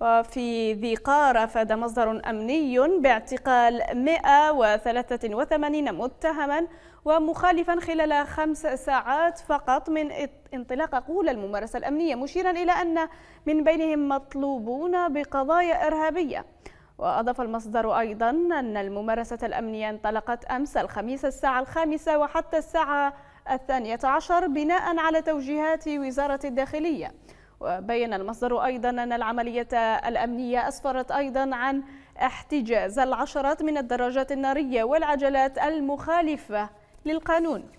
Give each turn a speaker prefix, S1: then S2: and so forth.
S1: وفي ذي قار أفاد مصدر أمني باعتقال 183 متهما ومخالفا خلال خمس ساعات فقط من انطلاق قول الممارسة الأمنية مشيرا إلى أن من بينهم مطلوبون بقضايا إرهابية وأضاف المصدر أيضا أن الممارسة الأمنية انطلقت أمس الخميس الساعة الخامسة وحتى الساعة الثانية عشر بناء على توجيهات وزارة الداخلية وبين المصدر أيضا أن العملية الأمنية أسفرت أيضا عن احتجاز العشرات من الدراجات النارية والعجلات المخالفة للقانون